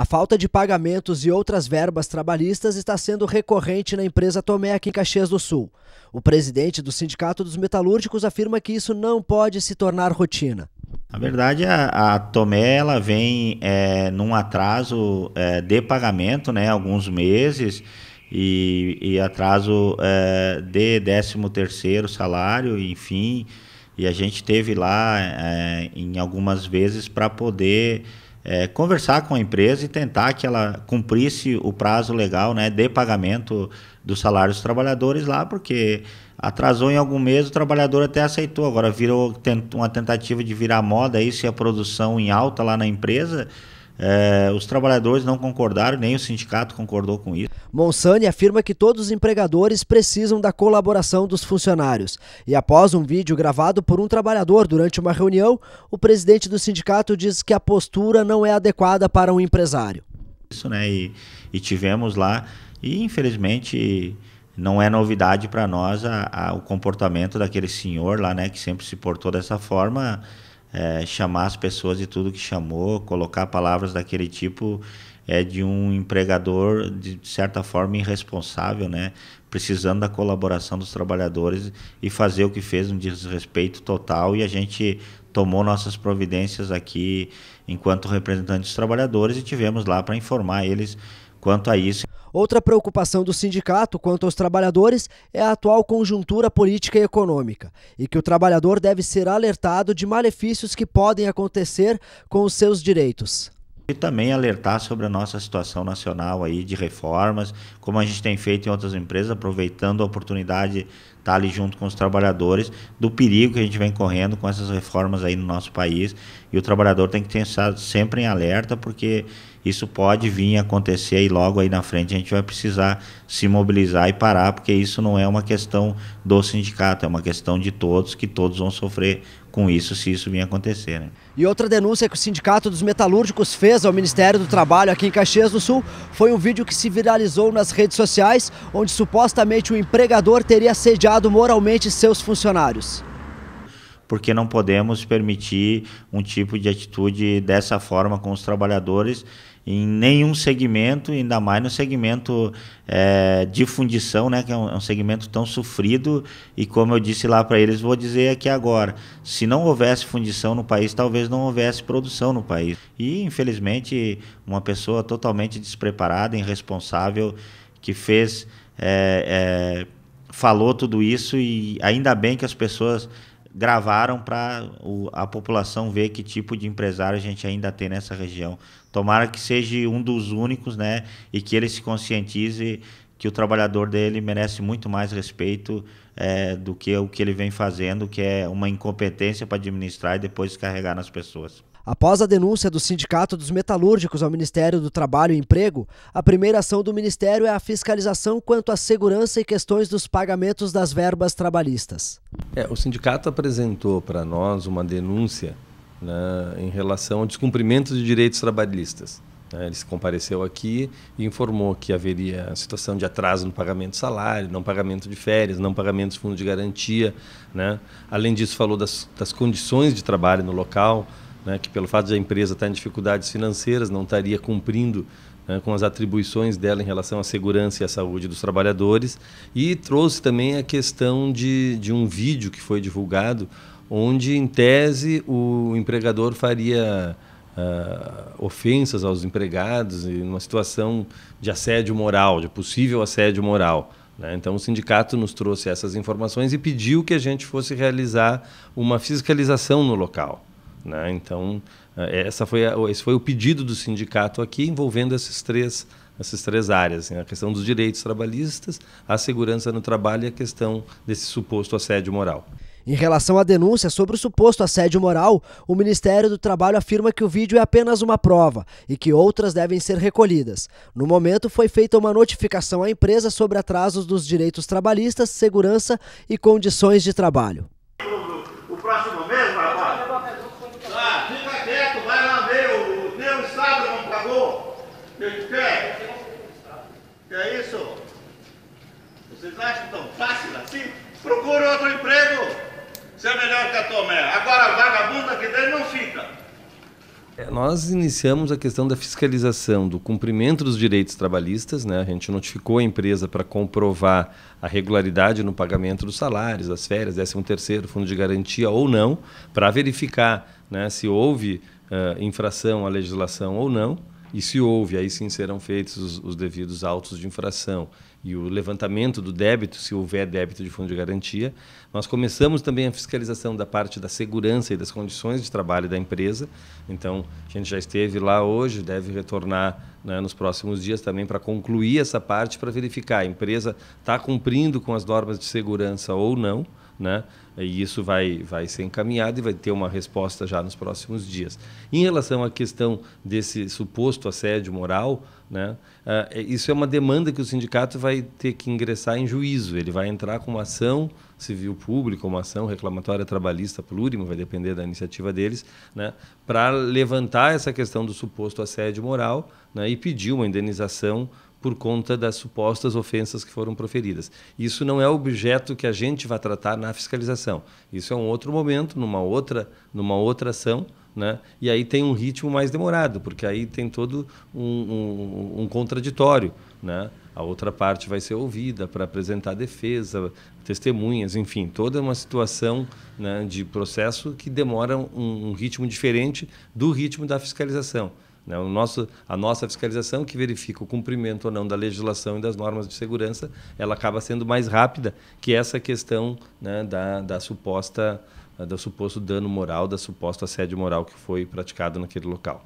A falta de pagamentos e outras verbas trabalhistas está sendo recorrente na empresa Tomé aqui em Caxias do Sul. O presidente do Sindicato dos Metalúrgicos afirma que isso não pode se tornar rotina. Na verdade, a, a Tomé ela vem é, num atraso é, de pagamento, né, alguns meses, e, e atraso é, de 13º salário, enfim. E a gente teve lá é, em algumas vezes para poder é, conversar com a empresa e tentar que ela cumprisse o prazo legal né, de pagamento dos salários dos trabalhadores lá, porque atrasou em algum mês, o trabalhador até aceitou. Agora virou uma tentativa de virar moda aí, se a produção em alta lá na empresa é, os trabalhadores não concordaram, nem o sindicato concordou com isso. Monsani afirma que todos os empregadores precisam da colaboração dos funcionários. E após um vídeo gravado por um trabalhador durante uma reunião, o presidente do sindicato diz que a postura não é adequada para um empresário. Isso, né? E, e tivemos lá, e infelizmente não é novidade para nós a, a, o comportamento daquele senhor lá, né? Que sempre se portou dessa forma é, chamar as pessoas de tudo que chamou, colocar palavras daquele tipo é de um empregador de certa forma irresponsável, né? Precisando da colaboração dos trabalhadores e fazer o que fez um desrespeito total e a gente tomou nossas providências aqui enquanto representantes dos trabalhadores e tivemos lá para informar eles quanto a isso. Outra preocupação do sindicato quanto aos trabalhadores é a atual conjuntura política e econômica, e que o trabalhador deve ser alertado de malefícios que podem acontecer com os seus direitos. E também alertar sobre a nossa situação nacional aí de reformas, como a gente tem feito em outras empresas, aproveitando a oportunidade de estar ali junto com os trabalhadores, do perigo que a gente vem correndo com essas reformas aí no nosso país. E o trabalhador tem que pensar sempre em alerta, porque isso pode vir acontecer e logo aí na frente a gente vai precisar se mobilizar e parar, porque isso não é uma questão do sindicato, é uma questão de todos, que todos vão sofrer com isso se isso vir acontecer. Né? E outra denúncia que o Sindicato dos Metalúrgicos fez ao Ministério do Trabalho aqui em Caxias do Sul foi um vídeo que se viralizou nas redes sociais, onde supostamente o empregador teria assediado moralmente seus funcionários porque não podemos permitir um tipo de atitude dessa forma com os trabalhadores em nenhum segmento, ainda mais no segmento é, de fundição, né, que é um, é um, segmento tão sofrido. E como eu disse lá para eles, vou dizer aqui agora: se não houvesse fundição no país, talvez não houvesse produção no país. E, infelizmente, uma pessoa totalmente despreparada, irresponsável, que fez. É, é falou tudo isso e ainda bem que as pessoas gravaram para a população ver que tipo de empresário a gente ainda tem nessa região. Tomara que seja um dos únicos, né? E que ele se conscientize que o trabalhador dele merece muito mais respeito é, do que o que ele vem fazendo, que é uma incompetência para administrar e depois carregar nas pessoas. Após a denúncia do Sindicato dos Metalúrgicos ao Ministério do Trabalho e Emprego, a primeira ação do Ministério é a fiscalização quanto à segurança e questões dos pagamentos das verbas trabalhistas. É, o sindicato apresentou para nós uma denúncia né, em relação ao descumprimento de direitos trabalhistas. Né, ele se compareceu aqui e informou que haveria situação de atraso no pagamento de salário, não pagamento de férias, não pagamento de fundo de garantia. Né? Além disso, falou das, das, condições de trabalho no local, né? que pelo fato de a empresa estar tá em dificuldades financeiras, não estaria cumprindo né, com as atribuições dela em relação à segurança e à saúde dos trabalhadores, e trouxe também a questão de, de um vídeo que foi divulgado, onde, em tese, o empregador faria uh, ofensas aos empregados e uma situação de assédio moral, de possível assédio moral. Né. Então, o sindicato nos trouxe essas informações e pediu que a gente fosse realizar uma fiscalização no local. Né? Então, é, essa foi a, esse foi o pedido do sindicato aqui, envolvendo esses três, essas três áreas: né? a questão dos direitos trabalhistas, a segurança no trabalho e a questão desse suposto assédio moral. Em relação à denúncia sobre o suposto assédio moral, o Ministério do Trabalho afirma que o vídeo é apenas uma prova e que outras devem ser recolhidas. No momento, foi feita uma notificação à empresa sobre atrasos dos direitos trabalhistas, segurança e condições de trabalho. desastre tão fácil assim, procure outro emprego. Você é melhor que a Tomé. Agora a vagabunda aqui dentro não fica. É, nós iniciamos a questão da fiscalização do cumprimento dos direitos trabalhistas, né? A gente notificou a empresa para comprovar a regularidade no pagamento dos salários, das férias, 13 terceiro, fundo de garantia ou não, para verificar, né, se houve uh, infração à legislação ou não. E se houve, aí sim serão feitos os, os, devidos autos de infração e o levantamento do débito, se houver débito de fundo de garantia. Nós começamos também a fiscalização da parte da segurança e das condições de trabalho da empresa. Então, a gente já esteve lá hoje, deve retornar né, nos próximos dias também para concluir essa parte, para verificar a empresa está cumprindo com as normas de segurança ou não né? E isso vai, vai ser encaminhado e vai ter uma resposta já nos próximos dias. Em relação à questão desse suposto assédio moral, né? Uh, isso é uma demanda que o sindicato vai ter que ingressar em juízo. Ele vai entrar com uma ação civil pública, uma ação reclamatória trabalhista plurima, vai depender da iniciativa deles, né? para levantar essa questão do suposto assédio moral né? e pedir uma indenização por conta das supostas ofensas que foram proferidas. Isso não é objeto que a gente vai tratar na fiscalização. Isso é um outro momento, numa outra, numa outra ação, né? E aí tem um ritmo mais demorado, porque aí tem todo um, um, um contraditório, né? A outra parte vai ser ouvida para apresentar defesa, testemunhas, enfim, toda uma situação né, de processo que demora um, um ritmo diferente do ritmo da fiscalização. Né? O nosso, a nossa fiscalização, que verifica o cumprimento ou não da legislação e das normas de segurança, ela acaba sendo mais rápida que essa questão né, da, da suposta do suposto dano moral, da suposta assédio moral que foi praticado naquele local.